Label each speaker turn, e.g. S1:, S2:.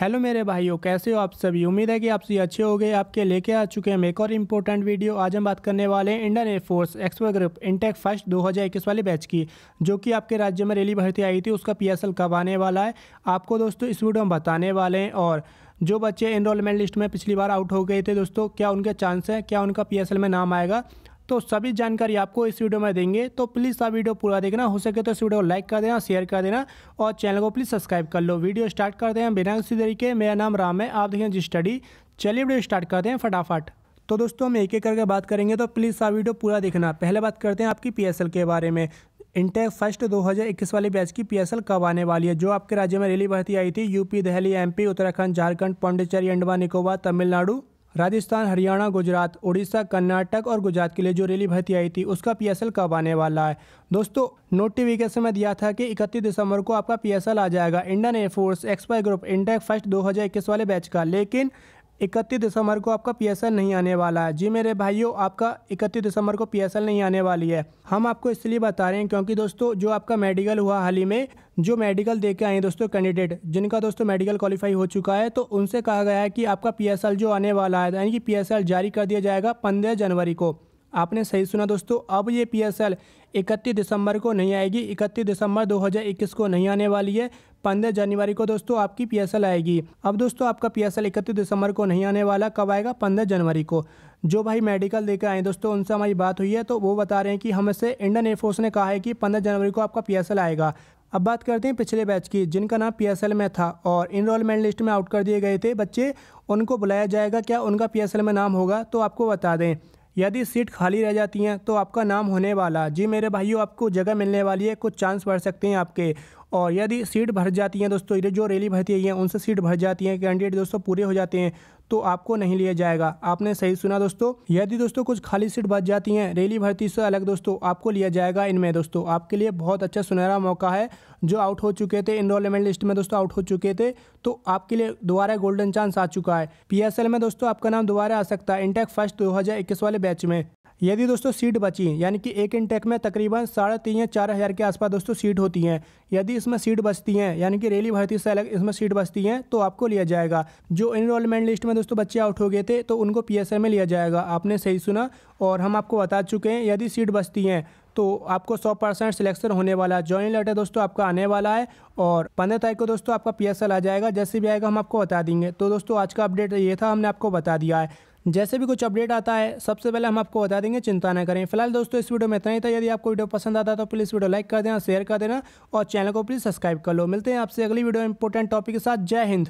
S1: hello मेरे भाइयों कैसे हो आप सभी उम्मीद है कि आप सभी अच्छे हो गए आपके लेके आ चुके हैं हम एक और इम्पोर्टेंट वीडियो आज हम बात करने वाले हैं इंडियन एयरफोर्स एक्सपो ग्रुप इंटेक फर्स्ट 2021 वाले बैच की जो कि आपके राज्य में रैली भर्ती आई थी उसका पीएसएल कब आने वाला है आपको दोस्तों इस वीडियो में बताने वाले हैं और जो बच्चे इनरोलमेंट लिस्ट में पिछली बार आउट हो गए थे दोस्तों क्या उनके चांस हैं क्या उनका पी में नाम आएगा तो सभी जानकारी आपको इस वीडियो में देंगे तो प्लीज़ आप वीडियो पूरा देखना हो सके तो इस वीडियो को लाइक कर देना शेयर कर देना और चैनल को प्लीज़ सब्सक्राइब कर लो वीडियो स्टार्ट करते हैं बिना किसी तरीके मेरा नाम राम है आप देखें जी स्टडी चलिए वीडियो स्टार्ट करते हैं फटाफट तो दोस्तों हम एक एक करके बात करेंगे तो प्लीज़ आप वीडियो पूरा देखना पहले बात करते हैं आपकी पी के बारे में इंटेक फर्स्ट 2021 वाली बैच की पीएसएल कब आने वाली है जो आपके राज्य में रेली भर्ती आई थी यूपी दिल्ली एमपी उत्तराखंड झारखंड पौंडीचेरी अंडमान निकोबार तमिलनाडु राजस्थान हरियाणा गुजरात उड़ीसा कर्नाटक और गुजरात के लिए जो रैली भर्ती आई थी उसका पीएसएल कब आने वाला है दोस्तों नोटिफिकेशन में दिया था कि 31 दिसंबर को आपका पीएसएल आ जाएगा Indian air force X Y group intake first 2021 वाले बैच का लेकिन इकतीस दिसंबर को आपका पी नहीं आने वाला है जी मेरे भाइयों आपका इकतीस दिसंबर को पी नहीं आने वाली है हम आपको इसलिए बता रहे हैं क्योंकि दोस्तों जो आपका मेडिकल हुआ हाल ही में जो मेडिकल दे के आए दोस्तों कैंडिडेट जिनका दोस्तों मेडिकल क्वालिफाई हो चुका है तो उनसे कहा गया है कि आपका पी जो आने वाला है यानी कि पी जारी कर दिया जाएगा पंद्रह जनवरी को आपने सही सुना दोस्तों अब ये पी एस एल इकतीस दिसंबर को नहीं आएगी इकतीस दिसंबर 2021 को नहीं आने वाली है पंद्रह जनवरी को दोस्तों आपकी पी एस एल आएगी अब दोस्तों आपका पी एस एल इकतीस दिसंबर को नहीं आने वाला कब आएगा पंद्रह जनवरी को जो भाई मेडिकल लेकर आए दोस्तों उनसे हमारी बात हुई है तो वो बता रहे हैं कि हमसे इंडियन एयरफोर्स ने कहा है कि पंद्रह जनवरी को आपका पी एस एल आएगा अब बात करते हैं पिछले बैच की जिनका नाम पीएसएल में था और इनरोलमेंट लिस्ट में आउट कर दिए गए थे बच्चे उनको बुलाया जाएगा क्या उनका पीएसएल में नाम होगा तो आपको बता दें यदि सीट खाली रह जाती हैं तो आपका नाम होने वाला जी मेरे भाइयों आपको जगह मिलने वाली है कुछ चांस बढ़ सकते हैं आपके और यदि सीट भर जाती हैं दोस्तों ये जो रैली भरती है उनसे सीट भर जाती हैं कैंडिडेट दोस्तों पूरे हो जाते हैं तो आपको नहीं लिया जाएगा आपने सही सुना दोस्तों यदि दोस्तों कुछ खाली सीट बच जाती हैं रैली भर्ती से अलग दोस्तों आपको लिया जाएगा इनमें दोस्तों आपके लिए बहुत अच्छा सुनहरा मौका है जो आउट हो चुके थे इनरोलमेंट लिस्ट में दोस्तों आउट हो चुके थे तो आपके लिए दोबारा गोल्डन चांस आ चुका है पी में दोस्तों आपका नाम दोबारा आ सकता है इंटेक फर्स्ट दो वाले बैच में यदि दोस्तों सीट बची यानी कि एक इनटेक में तकरीबन साढ़े तीन या चार हज़ार के आसपास दोस्तों सीट होती हैं यदि इसमें सीट बचती हैं यानी कि रेली भर्ती से अलग इसमें सीट बचती हैं तो आपको लिया जाएगा जो इनरोलमेंट लिस्ट में दोस्तों बच्चे आउट हो गए थे तो उनको पी में लिया जाएगा आपने सही सुना और हम आपको बता चुके हैं यदि सीट बचती हैं तो आपको 100 परसेंट सिलेक्शन होने वाला है ज्वाइन लेटर दोस्तों आपका आने वाला है और पंद्रह तारीख को दोस्तों आपका पीएसएल आ जाएगा जैसे भी आएगा हम आपको बता देंगे तो दोस्तों आज का अपडेट ये था हमने आपको बता दिया है जैसे भी कुछ अपडेट आता है सबसे पहले हम आपको बता देंगे चिंता ना करें फिलहाल दोस्तों इस वीडियो में इतना ही था यदि आपको वीडियो पसंद आता तो प्लीज़ वीडियो लाइक कर देना शेयर कर देना और चैनल को प्लीज़ सब्सक्राइब कर लो मिलते हैं आपसे अगली वीडियो इंपॉर्टेंट टॉपिक के साथ जय हिंद